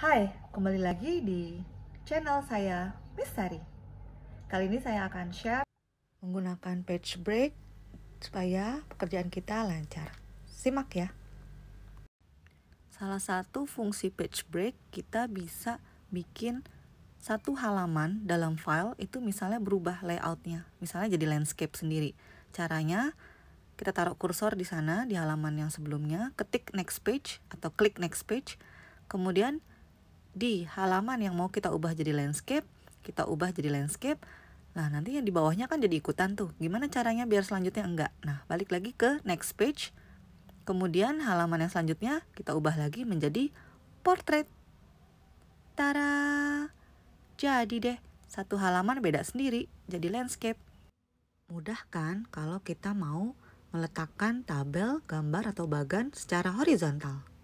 Hai, kembali lagi di channel saya Miss Sari. Kali ini saya akan share menggunakan page break supaya pekerjaan kita lancar. Simak ya. Salah satu fungsi page break kita bisa bikin satu halaman dalam file itu misalnya berubah layoutnya, misalnya jadi landscape sendiri. Caranya kita taruh kursor di sana di halaman yang sebelumnya, ketik next page atau klik next page, kemudian di halaman yang mau kita ubah jadi landscape, kita ubah jadi landscape. Nah, nanti yang di bawahnya kan jadi ikutan tuh. Gimana caranya biar selanjutnya enggak? Nah, balik lagi ke next page. Kemudian halaman yang selanjutnya kita ubah lagi menjadi portrait. Tara. Jadi deh, satu halaman beda sendiri jadi landscape. Mudah kan kalau kita mau meletakkan tabel, gambar, atau bagan secara horizontal.